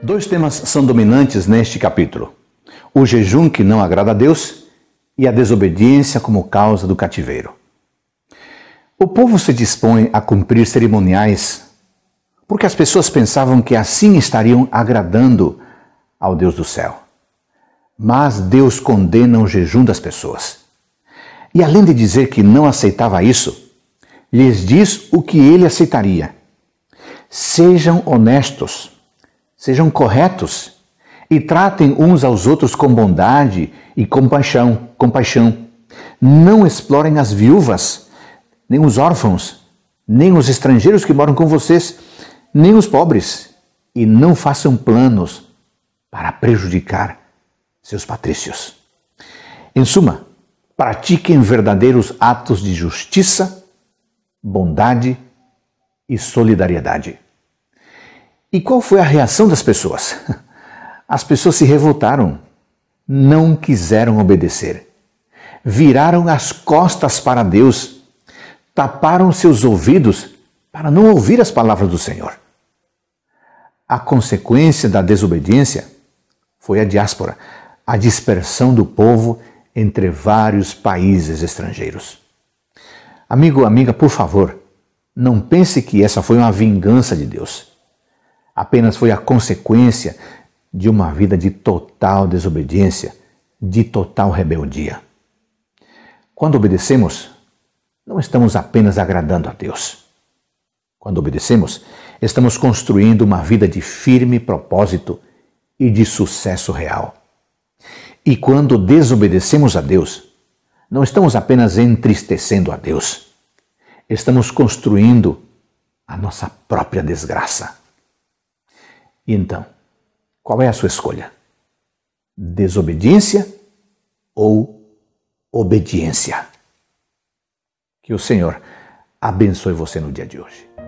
Dois temas são dominantes neste capítulo: o jejum que não agrada a Deus e a desobediência como causa do cativeiro. O povo se dispõe a cumprir cerimoniais porque as pessoas pensavam que assim estariam agradando ao Deus do céu. Mas Deus condena o jejum das pessoas. E além de dizer que não aceitava isso, lhes diz o que ele aceitaria. Sejam honestos Sejam corretos e tratem uns aos outros com bondade e compaixão, compaixão. Não explorem as viúvas, nem os órfãos, nem os estrangeiros que moram com vocês, nem os pobres, e não façam planos para prejudicar seus patrícios. Em suma, pratiquem verdadeiros atos de justiça, bondade e solidariedade. E qual foi a reação das pessoas? As pessoas se revoltaram, não quiseram obedecer, viraram as costas para Deus, taparam seus ouvidos para não ouvir as palavras do Senhor. A consequência da desobediência foi a diáspora, a dispersão do povo entre vários países estrangeiros. Amigo, amiga, por favor, não pense que essa foi uma vingança de Deus apenas foi a consequência de uma vida de total desobediência, de total rebeldia. Quando obedecemos, não estamos apenas agradando a Deus. Quando obedecemos, estamos construindo uma vida de firme propósito e de sucesso real. E quando desobedecemos a Deus, não estamos apenas entristecendo a Deus, estamos construindo a nossa própria desgraça. E então, qual é a sua escolha? Desobediência ou obediência? Que o Senhor abençoe você no dia de hoje.